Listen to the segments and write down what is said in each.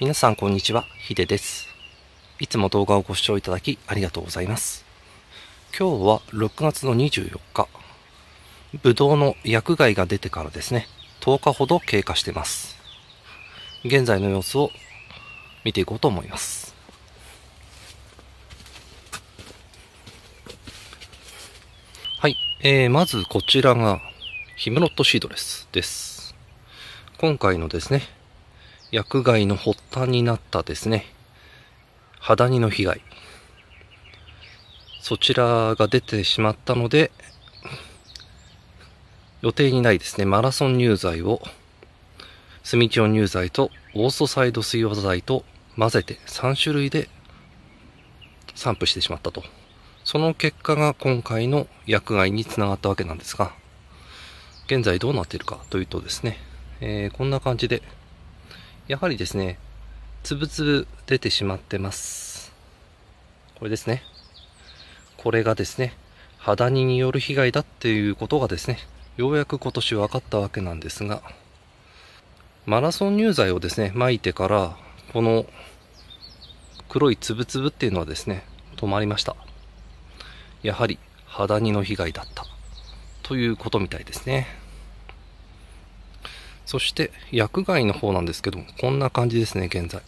皆さんこんにちは、ヒデです。いつも動画をご視聴いただきありがとうございます。今日は6月の24日、ブドウの薬害が出てからですね、10日ほど経過してます。現在の様子を見ていこうと思います。はい、えー、まずこちらがヒムロットシードレスです。今回のですね、薬害の発端になったですね、ハダニの被害。そちらが出てしまったので、予定にないですね、マラソン乳剤を、スミチオン乳剤とオーソサイド水和剤と混ぜて3種類で散布してしまったと。その結果が今回の薬害につながったわけなんですが、現在どうなっているかというとですね、えー、こんな感じでやはりですね、つぶつぶ出てしまってます。これですね。これがですね、肌荷による被害だっていうことがですね、ようやく今年分かったわけなんですが、マラソン乳剤をですね、まいてから、この黒いつぶつぶっていうのはですね、止まりました。やはり、肌荷の被害だった。ということみたいですね。そして薬害の方なんですけども、こんな感じですね、現在。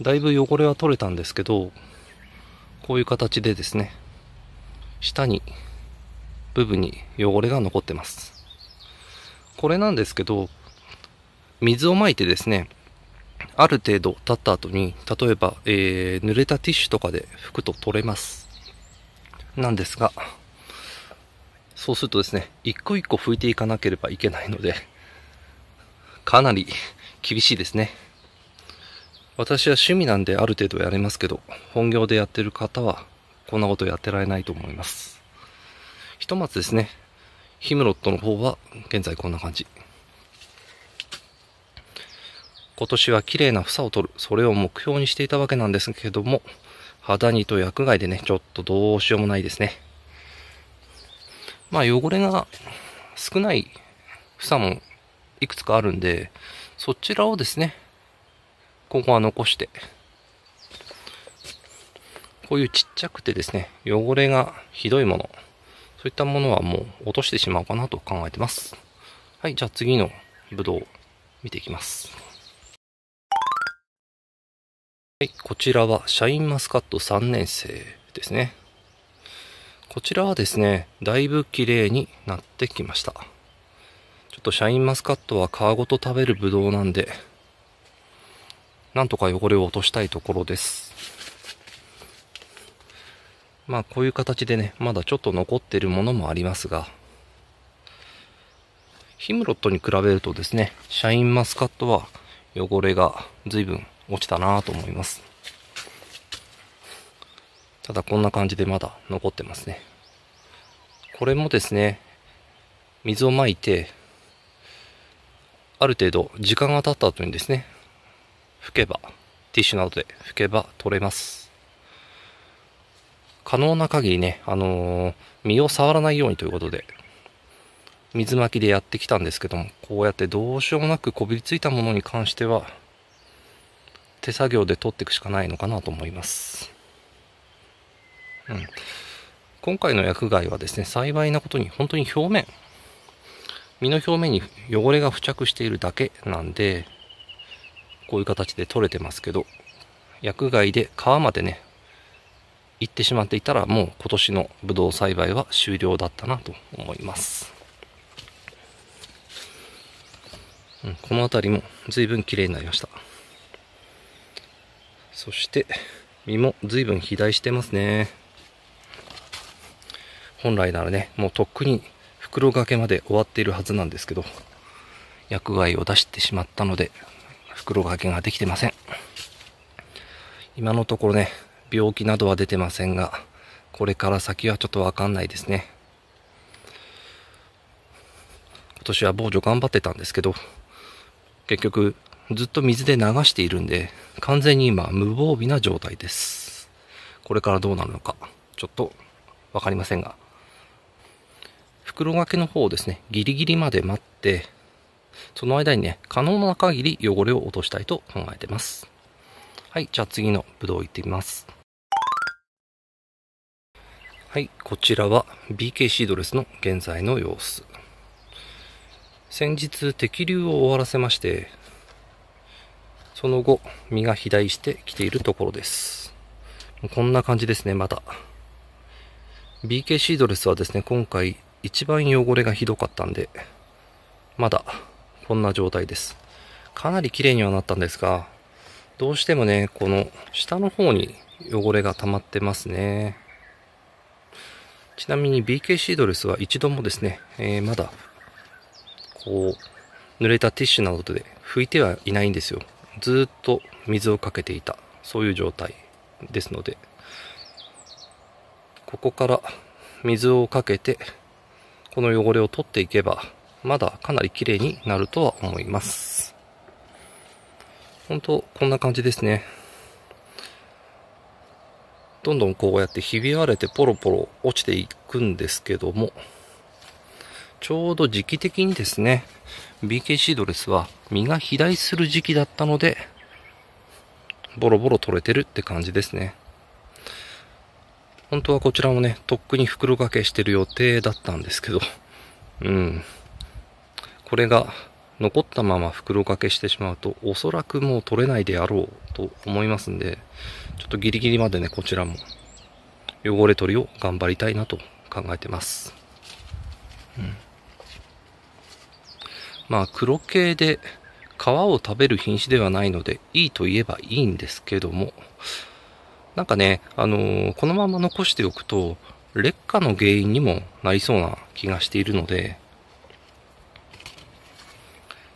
だいぶ汚れは取れたんですけど、こういう形でですね、下に、部分に汚れが残ってます。これなんですけど、水をまいてですね、ある程度経った後に、例えば、えー、濡れたティッシュとかで拭くと取れます。なんですが、そうするとですね、一個一個拭いていかなければいけないので、かなり 厳しいですね。私は趣味なんである程度やれますけど、本業でやってる方はこんなことやってられないと思います。ひとまずですね、ヒムロットの方は現在こんな感じ。今年は綺麗な房を取る、それを目標にしていたわけなんですけども、肌にと薬害でね、ちょっとどうしようもないですね。まあ汚れが少ない房もいくつかあるんで、そちらをですね、ここは残して、こういうちっちゃくてですね、汚れがひどいもの、そういったものはもう落としてしまおうかなと考えてます。はい、じゃあ次のブドウ見ていきます。はい、こちらはシャインマスカット3年生ですね。こちらはですね、だいぶ綺麗になってきました。とシャインマスカットは皮ごと食べるブドウなんで、なんとか汚れを落としたいところです。まあこういう形でね、まだちょっと残ってるものもありますが、ヒムロットに比べるとですね、シャインマスカットは汚れが随分落ちたなと思います。ただこんな感じでまだ残ってますね。これもですね、水をまいてある程度時間が経った後にですね、拭けば、ティッシュなどで拭けば取れます。可能な限りね、あのー、身を触らないようにということで、水巻きでやってきたんですけども、こうやってどうしようもなくこびりついたものに関しては、手作業で取っていくしかないのかなと思います。うん。今回の薬害はですね、幸いなことに本当に表面、身の表面に汚れが付着しているだけなんで、こういう形で取れてますけど、薬害で皮までね、行ってしまっていたらもう今年のブドウ栽培は終了だったなと思います。うん、この辺りも随分綺麗になりました。そして実も随分肥大してますね。本来ならね、もうとっくに袋掛けまで終わっているはずなんですけど、薬害を出してしまったので、袋掛けができてません。今のところね、病気などは出てませんが、これから先はちょっとわかんないですね。今年は防除頑張ってたんですけど、結局ずっと水で流しているんで、完全に今無防備な状態です。これからどうなるのか、ちょっとわかりませんが、袋掛けの方をですね、ギリギリまで待って、その間にね、可能な限り汚れを落としたいと考えてます。はい、じゃあ次のブドウ行ってみます。はい、こちらは BKC ドレスの現在の様子。先日、適流を終わらせまして、その後、実が肥大してきているところです。こんな感じですね、まだ。BKC ドレスはですね、今回一番汚れがひどかったんで、まだこんな状態です。かなり綺麗にはなったんですが、どうしてもね、この下の方に汚れが溜まってますね。ちなみに BKC ドレスは一度もですね、えー、まだ、こう、濡れたティッシュなどで拭いてはいないんですよ。ずっと水をかけていた、そういう状態ですので、ここから水をかけてこの汚れを取っていけば、まだかなり綺麗になるとは思います。本当こんな感じですね。どんどんこうやってひび割れてポロポロ落ちていくんですけども、ちょうど時期的にですね、BKC ドレスは実が肥大する時期だったので、ボロボロ取れてるって感じですね。本当はこちらもね、とっくに袋掛けしてる予定だったんですけど、うん。これが残ったまま袋掛けしてしまうと、おそらくもう取れないであろうと思いますんで、ちょっとギリギリまでね、こちらも汚れ取りを頑張りたいなと考えてます。うん、まあ、黒系で皮を食べる品種ではないので、いいと言えばいいんですけども、なんかね、あのー、このまま残しておくと、劣化の原因にもなりそうな気がしているので、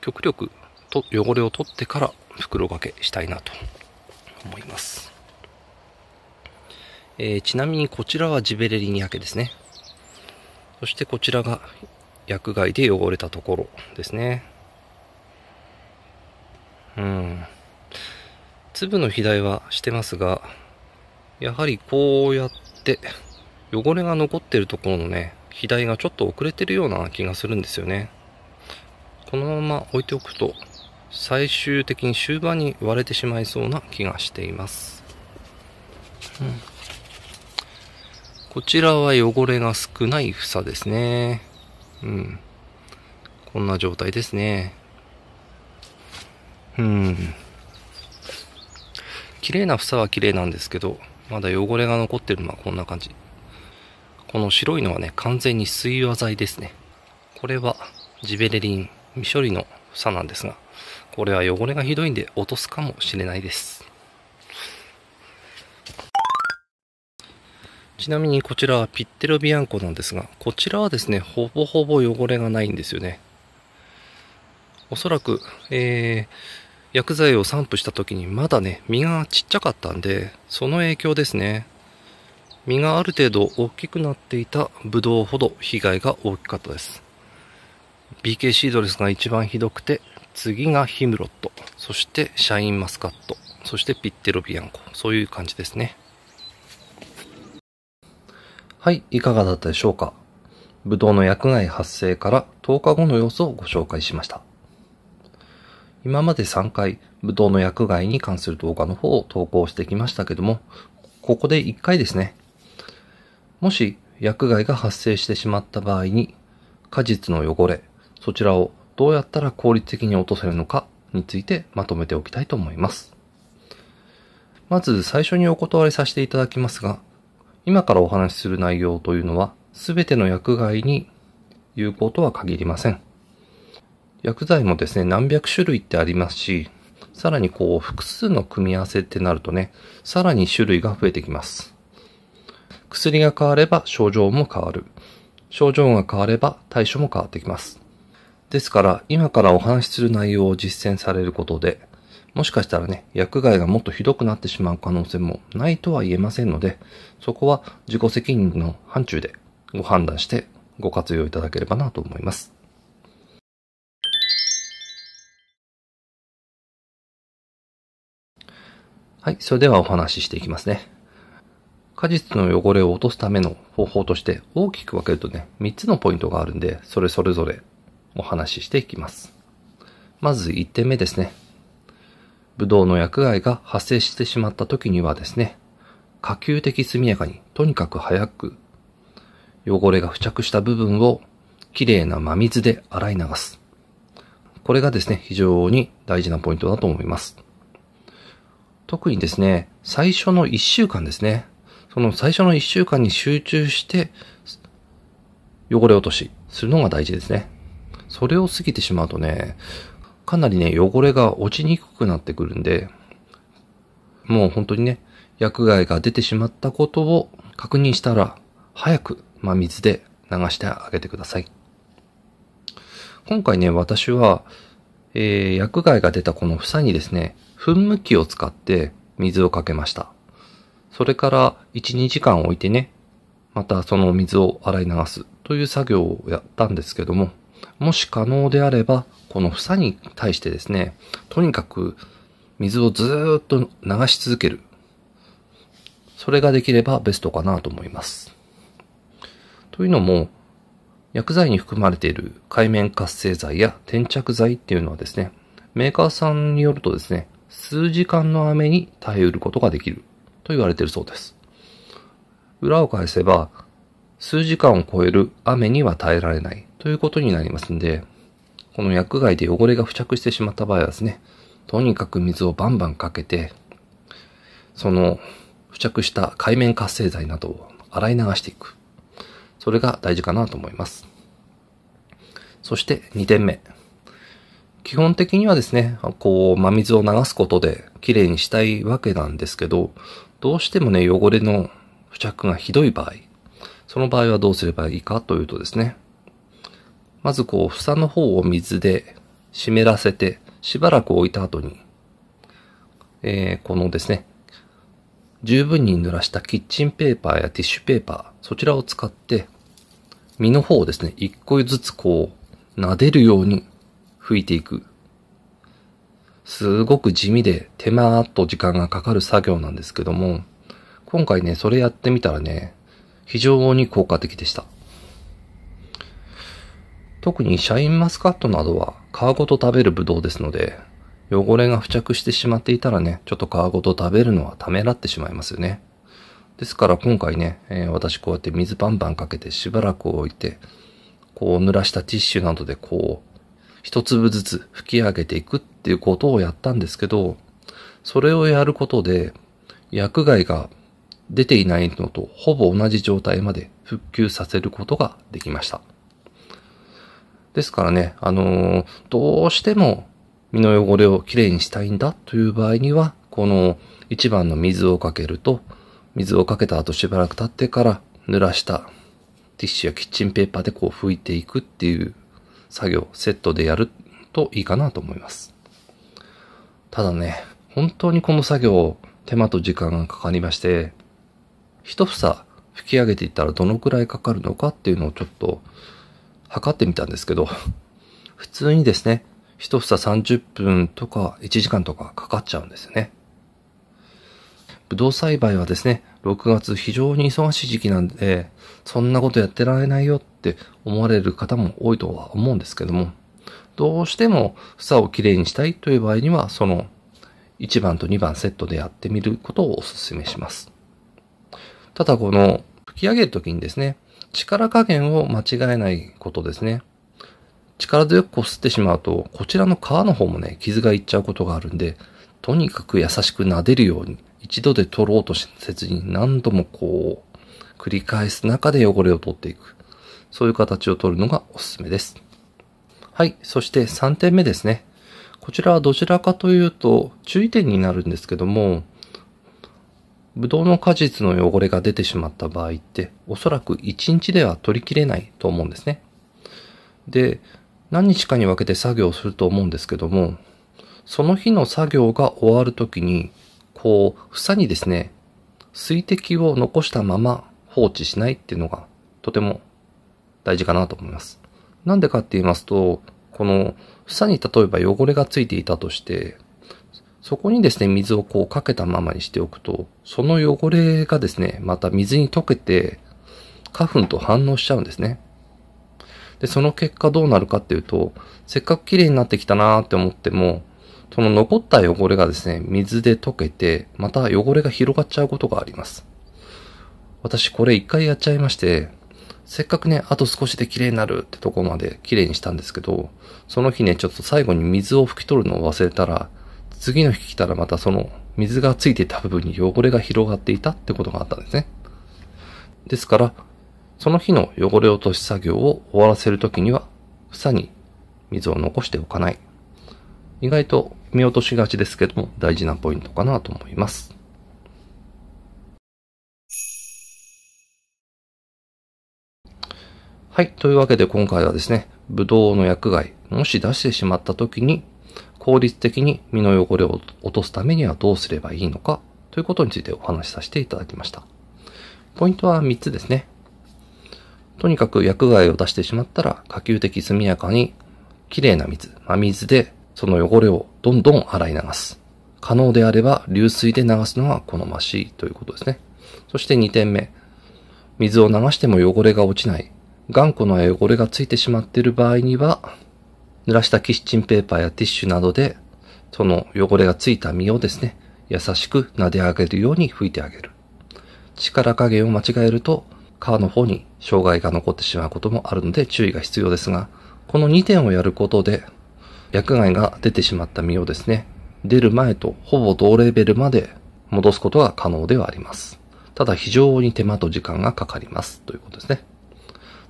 極力と汚れを取ってから袋掛けしたいなと思います。えー、ちなみにこちらはジベレリニアけですね。そしてこちらが薬害で汚れたところですね。うん。粒の肥大はしてますが、やはりこうやって汚れが残ってるところのね、肥大がちょっと遅れてるような気がするんですよね。このまま置いておくと最終的に終盤に割れてしまいそうな気がしています。うん、こちらは汚れが少ない房ですね。うん。こんな状態ですね。うん。綺麗な房は綺麗なんですけど、まだ汚れが残ってるのはこんな感じ。この白いのはね、完全に水和剤ですね。これはジベレリン未処理の差なんですが、これは汚れがひどいんで落とすかもしれないです。ちなみにこちらはピッテロビアンコなんですが、こちらはですね、ほぼほぼ汚れがないんですよね。おそらく、えー、薬剤を散布した時にまだね、実がちっちゃかったんで、その影響ですね。実がある程度大きくなっていたブドウほど被害が大きかったです。BK シードレスが一番ひどくて、次がヒムロット、そしてシャインマスカット、そしてピッテロビアンコ、そういう感じですね。はい、いかがだったでしょうか。ブドウの薬害発生から10日後の様子をご紹介しました。今まで3回、ブドウの薬害に関する動画の方を投稿してきましたけども、ここで1回ですね。もし薬害が発生してしまった場合に、果実の汚れ、そちらをどうやったら効率的に落とせるのかについてまとめておきたいと思います。まず最初にお断りさせていただきますが、今からお話しする内容というのは、すべての薬害に有効とは限りません。薬剤もですね、何百種類ってありますし、さらにこう、複数の組み合わせってなるとね、さらに種類が増えてきます。薬が変われば症状も変わる。症状が変われば対処も変わってきます。ですから、今からお話しする内容を実践されることで、もしかしたらね、薬害がもっとひどくなってしまう可能性もないとは言えませんので、そこは自己責任の範疇でご判断してご活用いただければなと思います。はい、それではお話ししていきますね。果実の汚れを落とすための方法として大きく分けるとね、3つのポイントがあるんで、それそれぞれお話ししていきます。まず1点目ですね。ブドウの薬害が発生してしまった時にはですね、可及的速やかに、とにかく早く、汚れが付着した部分をきれいな真水で洗い流す。これがですね、非常に大事なポイントだと思います。特にですね、最初の1週間ですね。その最初の1週間に集中して、汚れ落としするのが大事ですね。それを過ぎてしまうとね、かなりね、汚れが落ちにくくなってくるんで、もう本当にね、薬害が出てしまったことを確認したら、早く、まあ、水で流してあげてください。今回ね、私は、えー、薬害が出たこの房にですね、噴霧器を使って水をかけました。それから1、2時間置いてね、またその水を洗い流すという作業をやったんですけども、もし可能であれば、この房に対してですね、とにかく水をずっと流し続ける。それができればベストかなと思います。というのも、薬剤に含まれている海面活性剤や転着剤っていうのはですね、メーカーさんによるとですね、数時間の雨に耐えうることができると言われているそうです。裏を返せば、数時間を超える雨には耐えられないということになりますんで、この薬害で汚れが付着してしまった場合はですね、とにかく水をバンバンかけて、その付着した海面活性剤などを洗い流していく。それが大事かなと思います。そして2点目。基本的にはですね、こう、真水を流すことで綺麗にしたいわけなんですけど、どうしてもね、汚れの付着がひどい場合、その場合はどうすればいいかというとですね、まずこう、房の方を水で湿らせて、しばらく置いた後に、えー、このですね、十分に濡らしたキッチンペーパーやティッシュペーパー、そちらを使って、身の方をですね、一個ずつこう、撫でるように吹いていく。すごく地味で手間と時間がかかる作業なんですけども、今回ね、それやってみたらね、非常に効果的でした。特にシャインマスカットなどは皮ごと食べるブドウですので、汚れが付着してしまっていたらね、ちょっと皮ごと食べるのはためらってしまいますよね。ですから今回ね、えー、私こうやって水バンバンかけてしばらく置いて、こう濡らしたティッシュなどでこう一粒ずつ吹き上げていくっていうことをやったんですけど、それをやることで、薬害が出ていないのとほぼ同じ状態まで復旧させることができました。ですからね、あのー、どうしても身の汚れをきれいにしたいんだという場合には、この一番の水をかけると、水をかけた後しばらく経ってから濡らしたティッシュやキッチンペーパーでこう拭いていくっていう作業、セットでやるといいかなと思います。ただね、本当にこの作業、手間と時間がかかりまして、一房吹き上げていったらどのくらいかかるのかっていうのをちょっと測ってみたんですけど、普通にですね、一房30分とか1時間とかかかっちゃうんですよね。ぶどう栽培はですね、6月非常に忙しい時期なんで、そんなことやってられないよっって思われる方も多いとは思うんですけども、どうしても房をきれいにしたいという場合には、その1番と2番セットでやってみることをお勧めします。ただこの吹き上げるときにですね、力加減を間違えないことですね。力強く擦ってしまうと、こちらの皮の方もね、傷がいっちゃうことがあるんで、とにかく優しく撫でるように、一度で取ろうとせずに何度もこう、繰り返す中で汚れを取っていく。そういう形を取るのがおすすめです。はい。そして3点目ですね。こちらはどちらかというと注意点になるんですけども、ブドウの果実の汚れが出てしまった場合って、おそらく1日では取りきれないと思うんですね。で、何日かに分けて作業をすると思うんですけども、その日の作業が終わるときに、こう、房にですね、水滴を残したまま放置しないっていうのがとても大事かなと思います。なんでかって言いますと、この房に例えば汚れがついていたとして、そこにですね、水をこうかけたままにしておくと、その汚れがですね、また水に溶けて、花粉と反応しちゃうんですね。で、その結果どうなるかっていうと、せっかく綺麗になってきたなーって思っても、その残った汚れがですね、水で溶けて、また汚れが広がっちゃうことがあります。私これ一回やっちゃいまして、せっかくね、あと少しで綺麗になるってとこまで綺麗にしたんですけど、その日ね、ちょっと最後に水を拭き取るのを忘れたら、次の日来たらまたその水がついていた部分に汚れが広がっていたってことがあったんですね。ですから、その日の汚れ落とし作業を終わらせるときには、房に水を残しておかない。意外と見落としがちですけども大事なポイントかなと思います。はい。というわけで今回はですね、ブドウの薬害、もし出してしまった時に、効率的に身の汚れを落とすためにはどうすればいいのか、ということについてお話しさせていただきました。ポイントは3つですね。とにかく薬害を出してしまったら、可及的速やかに、綺麗な水、真水で、その汚れをどんどん洗い流す。可能であれば、流水で流すのが好ましいということですね。そして2点目。水を流しても汚れが落ちない頑固な汚れがついてしまっている場合には、濡らしたキッチンペーパーやティッシュなどで、その汚れがついた身をですね、優しく撫で上げるように拭いてあげる。力加減を間違えると、皮の方に障害が残ってしまうこともあるので注意が必要ですが、この2点をやることで、薬害が出てしまった身をですね、出る前とほぼ同レベルまで戻すことが可能ではあります。ただ非常に手間と時間がかかりますということですね。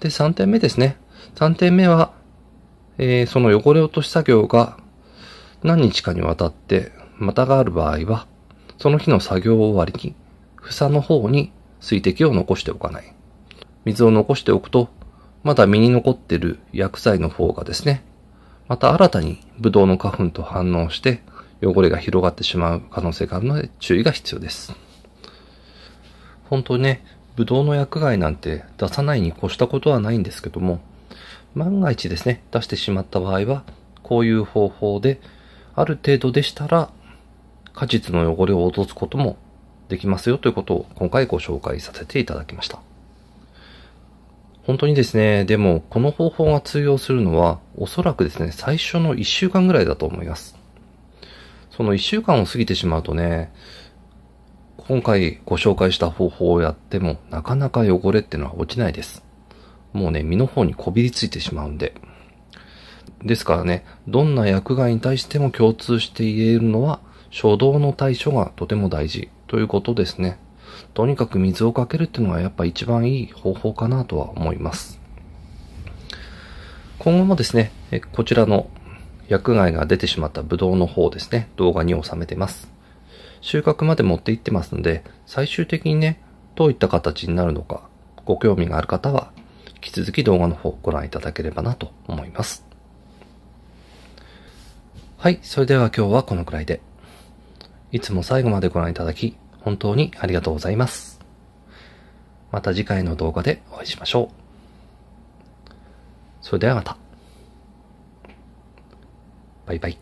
で、3点目ですね。3点目は、えー、その汚れ落とし作業が何日かにわたってまたがある場合は、その日の作業終わりに、房の方に水滴を残しておかない。水を残しておくと、まだ身に残ってる薬剤の方がですね、また新たにブドウの花粉と反応して汚れが広がってしまう可能性があるので注意が必要です。本当にね、ブドウの薬害なんて出さないに越したことはないんですけども、万が一ですね、出してしまった場合は、こういう方法で、ある程度でしたら、果実の汚れを落とすこともできますよということを今回ご紹介させていただきました。本当にですね、でもこの方法が通用するのはおそらくですね、最初の1週間ぐらいだと思います。その1週間を過ぎてしまうとね、今回ご紹介した方法をやってもなかなか汚れってのは落ちないです。もうね、身の方にこびりついてしまうんで。ですからね、どんな薬害に対しても共通して言えるのは、初動の対処がとても大事ということですね。とにかく水をかけるっていうのがやっぱ一番いい方法かなとは思います。今後もですね、こちらの薬害が出てしまったブドウの方ですね、動画に収めてます。収穫まで持っていってますので、最終的にね、どういった形になるのか、ご興味がある方は、引き続き動画の方をご覧いただければなと思います。はい、それでは今日はこのくらいで。いつも最後までご覧いただき、本当にありがとうございます。また次回の動画でお会いしましょう。それではまた。バイバイ。